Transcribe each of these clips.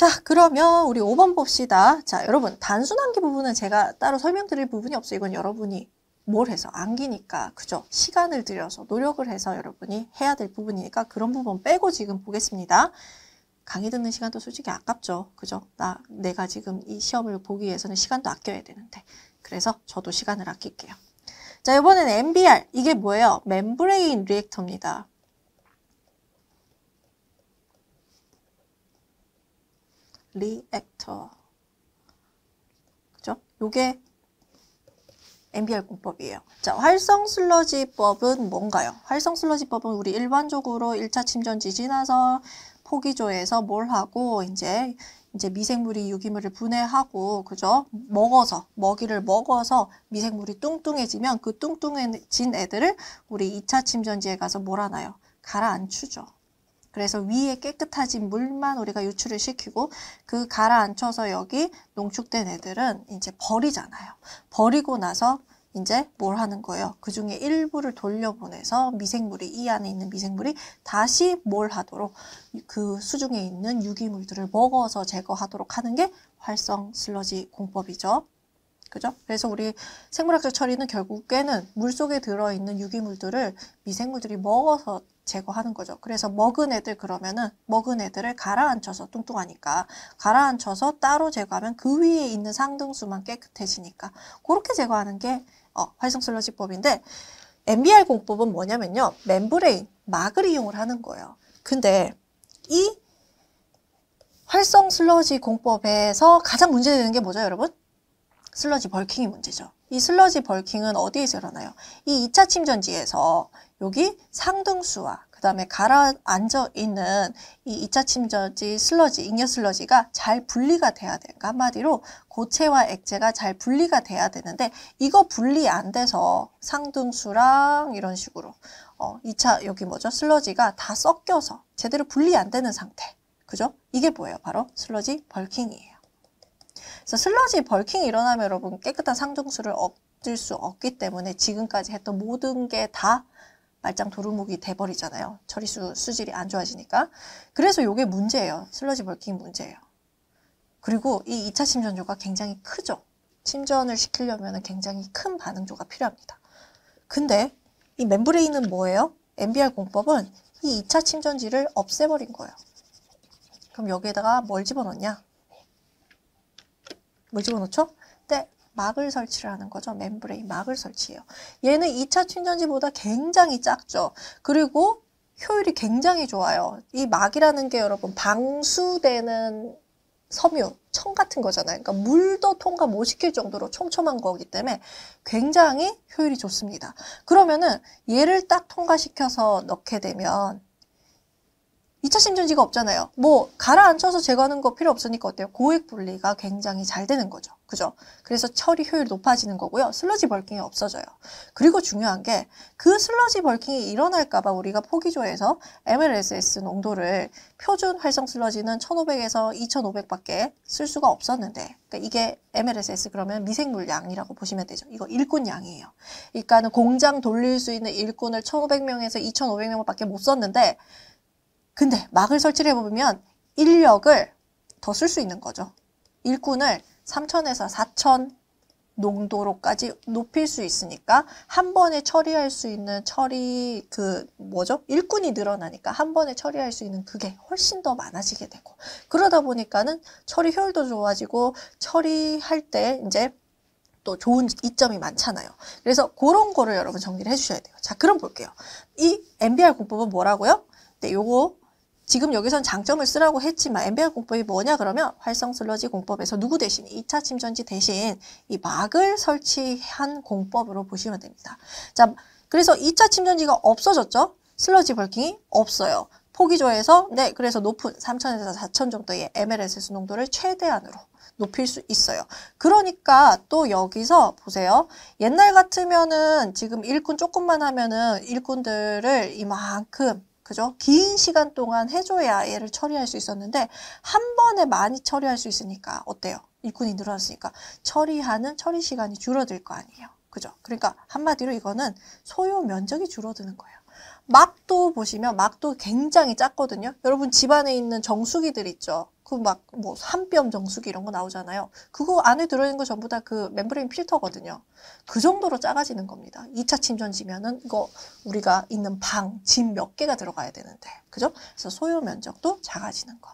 자 그러면 우리 5번 봅시다. 자 여러분 단순 암기 부분은 제가 따로 설명드릴 부분이 없어요. 이건 여러분이 뭘 해서 암기니까 그죠? 시간을 들여서 노력을 해서 여러분이 해야 될 부분이니까 그런 부분 빼고 지금 보겠습니다. 강의 듣는 시간도 솔직히 아깝죠. 그죠? 나 내가 지금 이 시험을 보기 위해서는 시간도 아껴야 되는데 그래서 저도 시간을 아낄게요. 자 이번엔 MBR 이게 뭐예요? 멤브레인 리액터입니다. 리액터. 그죠? 요게 MBR 공법이에요. 자, 활성 슬러지법은 뭔가요? 활성 슬러지법은 우리 일반적으로 1차 침전지 지나서 포기조에서 뭘 하고 이제 이제 미생물이 유기물을 분해하고 그죠? 먹어서 먹이를 먹어서 미생물이 뚱뚱해지면 그 뚱뚱해진 애들을 우리 2차 침전지에 가서 몰아놔요. 가라앉히죠. 그래서 위에 깨끗해진 물만 우리가 유출을 시키고 그 가라앉혀서 여기 농축된 애들은 이제 버리잖아요. 버리고 나서 이제 뭘 하는 거예요? 그 중에 일부를 돌려보내서 미생물이 이 안에 있는 미생물이 다시 뭘 하도록 그 수중에 있는 유기물들을 먹어서 제거하도록 하는 게 활성 슬러지 공법이죠. 그죠? 그래서 우리 생물학적 처리는 결국에는 물 속에 들어있는 유기물들을 미생물들이 먹어서 제거하는 거죠. 그래서 먹은 애들 그러면은 먹은 애들을 가라앉혀서 뚱뚱하니까 가라앉혀서 따로 제거하면 그 위에 있는 상등수만 깨끗해지니까 그렇게 제거하는 게 어, 활성슬러지법인데 MBR 공법은 뭐냐면요. 멤브레인, 막을 이용을 하는 거예요. 근데 이 활성 슬러지 공법에서 가장 문제되는 게 뭐죠, 여러분? 슬러지 벌킹이 문제죠. 이 슬러지 벌킹은 어디에서 일어나요? 이 2차 침전지에서 여기 상등수와 그 다음에 가라앉아 있는 이 2차 침전지 슬러지, 잉여 슬러지가 잘 분리가 돼야 돼요. 그러니까 한마디로 고체와 액체가 잘 분리가 돼야 되는데 이거 분리 안 돼서 상등수랑 이런 식으로 어, 2차 여기 뭐죠? 슬러지가 다 섞여서 제대로 분리 안 되는 상태. 그죠? 이게 뭐예요? 바로 슬러지 벌킹이에요. 그래서 슬러지 벌킹이 일어나면 여러분 깨끗한 상정수를 얻을 수 없기 때문에 지금까지 했던 모든 게 다 말짱 도루묵이 돼버리잖아요. 처리수 수질이 안 좋아지니까. 그래서 이게 문제예요. 슬러지 벌킹 문제예요. 그리고 이 2차 침전조가 굉장히 크죠. 침전을 시키려면 굉장히 큰 반응조가 필요합니다. 근데 이 멤브레인은 뭐예요? MBR 공법은 이 2차 침전지를 없애버린 거예요. 그럼 여기에다가 뭘 집어넣냐? 뭐 집어넣죠? 네, 막을 설치를 하는 거죠. 멤브레인 막을 설치해요. 얘는 2차 충전지보다 굉장히 작죠. 그리고 효율이 굉장히 좋아요. 이 막이라는 게 여러분 방수되는 섬유, 청 같은 거잖아요. 그러니까 물도 통과 못 시킬 정도로 촘촘한 거기 때문에 굉장히 효율이 좋습니다. 그러면은 얘를 딱 통과시켜서 넣게 되면 2차 심전지가 없잖아요. 뭐 가라앉혀서 제거하는 거 필요 없으니까 어때요? 고액 분리가 굉장히 잘 되는 거죠. 그죠? 그래서 처리 효율 높아지는 거고요. 슬러지 벌킹이 없어져요. 그리고 중요한 게 그 슬러지 벌킹이 일어날까 봐 우리가 포기조에서 MLSS 농도를 표준 활성 슬러지는 1500에서 2500밖에 쓸 수가 없었는데 그러니까 이게 MLSS 그러면 미생물 양이라고 보시면 되죠. 이거 일꾼 양이에요. 그러니까 는 공장 돌릴 수 있는 일꾼을 1500명에서 2500명밖에 못 썼는데 근데 막을 설치를 해보면 인력을 더 쓸 수 있는 거죠. 일꾼을 3천에서 4천 농도로까지 높일 수 있으니까 한 번에 처리할 수 있는 처리 그 뭐죠? 일꾼이 늘어나니까 한 번에 처리할 수 있는 그게 훨씬 더 많아지게 되고 그러다 보니까는 처리 효율도 좋아지고 처리할 때 이제 또 좋은 이점이 많잖아요. 그래서 그런 거를 여러분 정리를 해주셔야 돼요. 자, 그럼 볼게요. 이 MBR 공법은 뭐라고요? 네, 요거 지금 여기선 장점을 쓰라고 했지만 엠벨 공법이 뭐냐 그러면 활성 슬러지 공법에서 누구 대신 2차 침전지 대신 이 막을 설치한 공법으로 보시면 됩니다. 자, 그래서 2차 침전지가 없어졌죠? 슬러지 벌킹이 없어요. 포기 조에서 네, 그래서 높은 3,000에서 4,000 정도의 MLSS 농도를 최대한으로 높일 수 있어요. 그러니까 또 여기서 보세요. 옛날 같으면은 지금 일꾼 조금만 하면은 일꾼들을 이만큼 그죠? 긴 시간 동안 해줘야 얘를 처리할 수 있었는데 한 번에 많이 처리할 수 있으니까 어때요? 일꾼이 늘어났으니까 처리하는 처리 시간이 줄어들 거 아니에요. 그죠? 그러니까 한마디로 이거는 소요 면적이 줄어드는 거예요. 막도 보시면 막도 굉장히 작거든요. 여러분 집안에 있는 정수기들 있죠. 그 막뭐 산뼘 정수기 이런 거 나오잖아요. 그거 안에 들어있는 거 전부 다 그 멤브레인 필터거든요. 그 정도로 작아지는 겁니다. 2차 침전 지면은 이거 우리가 있는 방, 집몇 개가 들어가야 되는데. 그죠? 그래서 소요 면적도 작아지는 거.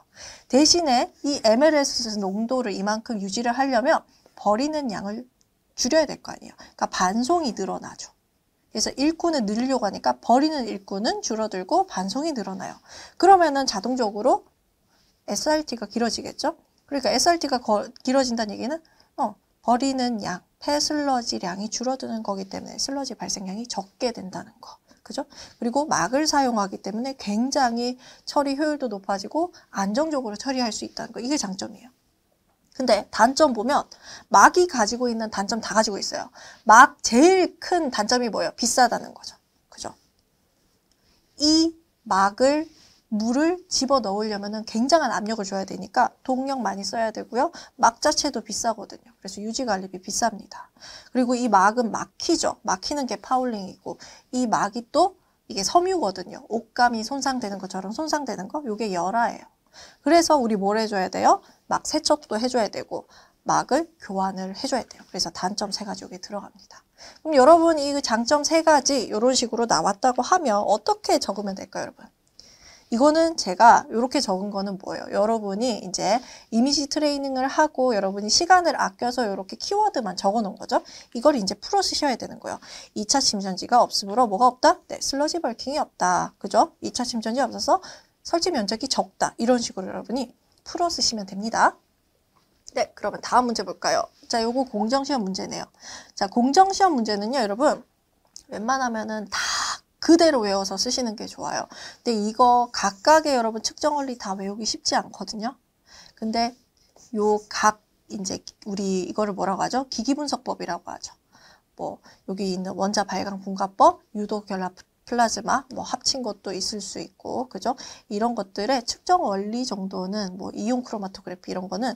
대신에 이 MLS 농도를 이만큼 유지를 하려면 버리는 양을 줄여야 될 거 아니에요. 그러니까 반송이 늘어나죠. 그래서 일꾼을 늘려고 하니까 버리는 일꾼은 줄어들고 반송이 늘어나요. 그러면은 자동적으로 SRT가 길어지겠죠? 그러니까 SRT가 거, 길어진다는 얘기는 어, 버리는 양, 폐슬러지량이 줄어드는 거기 때문에 슬러지 발생량이 적게 된다는 거. 그죠? 그리고 막을 사용하기 때문에 굉장히 처리 효율도 높아지고 안정적으로 처리할 수 있다는 거. 이게 장점이에요. 근데 단점 보면 막이 가지고 있는 단점 다 가지고 있어요. 막 제일 큰 단점이 뭐예요? 비싸다는 거죠. 그죠? 이 막을 물을 집어넣으려면 굉장한 압력을 줘야 되니까 동력 많이 써야 되고요. 막 자체도 비싸거든요. 그래서 유지관리비 비쌉니다. 그리고 이 막은 막히죠. 막히는 게 파울링이고 이 막이 또 이게 섬유거든요. 옷감이 손상되는 것처럼 손상되는 거 이게 열화예요. 그래서 우리 뭘 해줘야 돼요? 막 세척도 해줘야 되고 막을 교환을 해줘야 돼요. 그래서 단점 세 가지 여기 들어갑니다. 그럼 여러분 이 장점 세 가지 이런 식으로 나왔다고 하면 어떻게 적으면 될까요, 여러분? 이거는 제가 이렇게 적은 거는 뭐예요? 여러분이 이제 이미지 트레이닝을 하고 여러분이 시간을 아껴서 이렇게 키워드만 적어 놓은 거죠. 이걸 이제 풀어 쓰셔야 되는 거예요. 2차 침전지가 없으므로 뭐가 없다? 네, 슬러지 벌킹이 없다. 그죠? 2차 침전지 없어서 설치 면적이 적다. 이런 식으로 여러분이 풀어 쓰시면 됩니다. 네, 그러면 다음 문제 볼까요? 자, 요거 공정시험 문제네요. 자, 공정시험 문제는요, 여러분. 웬만하면은 다 그대로 외워서 쓰시는 게 좋아요. 근데 이거 각각의 여러분 측정 원리 다 외우기 쉽지 않거든요. 근데 요각 이제 우리 이거를 뭐라고 하죠? 기기분석법이라고 하죠. 뭐 여기 있는 원자 발광 분가법, 유도 결합 플라즈마 뭐 합친 것도 있을 수 있고 그죠? 이런 것들의 측정 원리 정도는 뭐 이온 크로마토그래피 이런 거는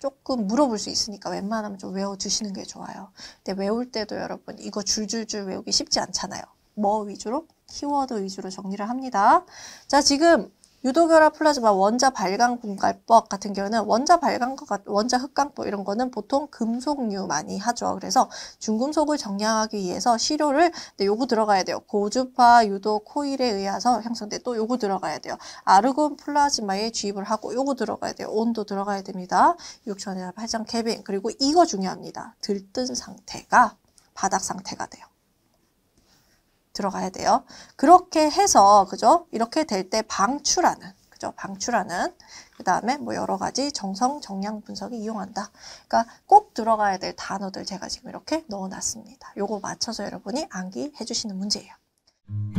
조금 물어볼 수 있으니까 웬만하면 좀외워주시는게 좋아요. 근데 외울 때도 여러분 이거 줄줄줄 외우기 쉽지 않잖아요. 뭐 위주로? 키워드 위주로 정리를 합니다. 자 지금 유도결합 플라즈마 원자 발광 분갈법 같은 경우는 원자 발광과 원자 흑광법 이런 거는 보통 금속류 많이 하죠. 그래서 중금속을 정량하기 위해서 시료를 네, 요거 들어가야 돼요. 고주파 유도 코일에 의해서 형성돼 또 요거 들어가야 돼요. 아르곤 플라즈마에 주입을 하고 요거 들어가야 돼요. 온도 들어가야 됩니다. 6천이나 8장 케빈 그리고 이거 중요합니다. 들뜬 상태가 바닥 상태가 돼요. 들어가야 돼요. 그렇게 해서 그죠? 이렇게 될 때 방출하는 그죠? 방출하는 그 다음에 뭐 여러 가지 정성 정량 분석이 이용한다. 그러니까 꼭 들어가야 될 단어들 제가 지금 이렇게 넣어놨습니다. 요거 맞춰서 여러분이 암기해 주시는 문제예요.